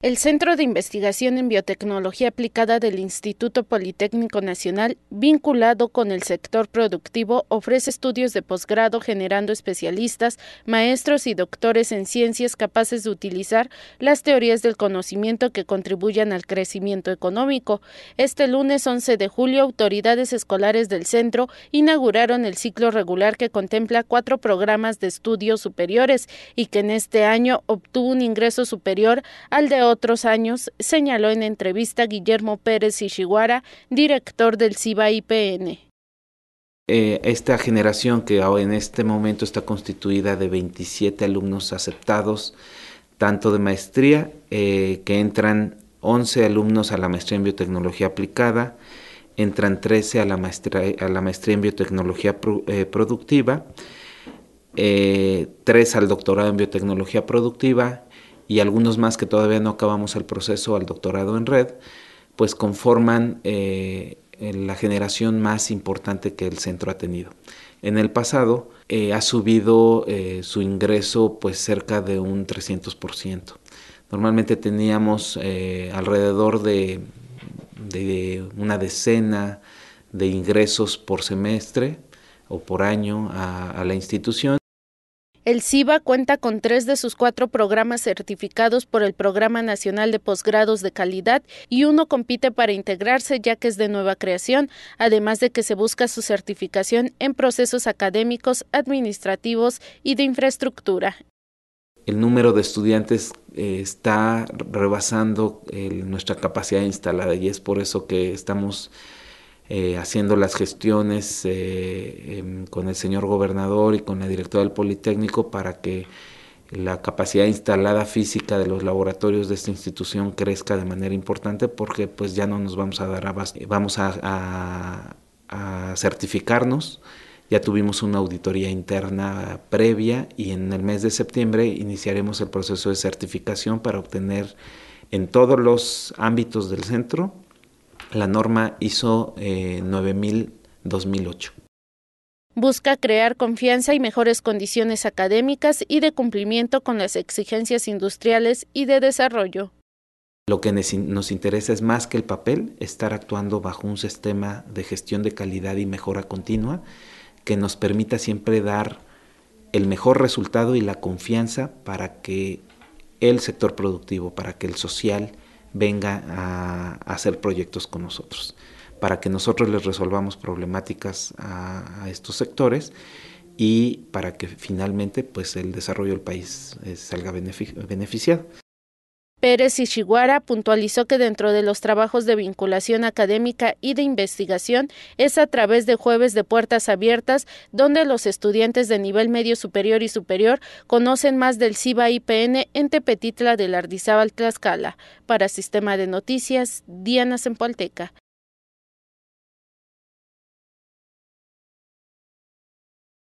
El Centro de Investigación en Biotecnología Aplicada del Instituto Politécnico Nacional, vinculado con el sector productivo, ofrece estudios de posgrado generando especialistas, maestros y doctores en ciencias capaces de utilizar las teorías del conocimiento que contribuyan al crecimiento económico. Este lunes 11 de julio, autoridades escolares del centro inauguraron el ciclo regular que contempla cuatro programas de estudios superiores y que en este año obtuvo un ingreso superior al de otros años, señaló en entrevista Guillermo Pérez Ishiguara, director del CIBA IPN. Eh, esta generación que en este momento está constituida de 27 alumnos aceptados, tanto de maestría, eh, que entran 11 alumnos a la maestría en biotecnología aplicada, entran 13 a la maestría, a la maestría en biotecnología eh, productiva, 3 al doctorado en biotecnología productiva, y algunos más que todavía no acabamos el proceso al doctorado en red, pues conforman eh, la generación más importante que el centro ha tenido. En el pasado eh, ha subido eh, su ingreso pues cerca de un 300%. Normalmente teníamos alrededor de, de una decena de ingresos por semestre o por año a la institución. El CIBA cuenta con tres de sus cuatro programas certificados por el Programa Nacional de Posgrados de Calidad y uno compite para integrarse ya que es de nueva creación, además de que se busca su certificación en procesos académicos, administrativos y de infraestructura. El número de estudiantes eh, está rebasando eh, nuestra capacidad instalada y es por eso que estamos eh, haciendo las gestiones eh, em, con el señor gobernador y con la directora del Politécnico para que la capacidad instalada física de los laboratorios de esta institución crezca de manera importante porque pues ya no nos vamos a dar abasto, eh, vamos a certificarnos. Ya tuvimos una auditoría interna previa y en el mes de septiembre iniciaremos el proceso de certificación para obtener en todos los ámbitos del centro la norma ISO 9000-2008. Eh, Busca crear confianza y mejores condiciones académicas y de cumplimiento con las exigencias industriales y de desarrollo. Lo que nos interesa es más que el papel, estar actuando bajo un sistema de gestión de calidad y mejora continua que nos permita siempre dar el mejor resultado y la confianza para que el sector productivo, para que el social, venga a, hacer proyectos con nosotros, para que nosotros les resolvamos problemáticas a, estos sectores y para que finalmente pues el desarrollo del país eh, salga beneficiado. Pérez Ishiguara puntualizó que dentro de los trabajos de vinculación académica y de investigación es a través de jueves de puertas abiertas donde los estudiantes de nivel medio superior y superior conocen más del CIBA IPN en Tepetitla del Ardizábal Tlaxcala. Para Sistema de Noticias, Diana Polteca.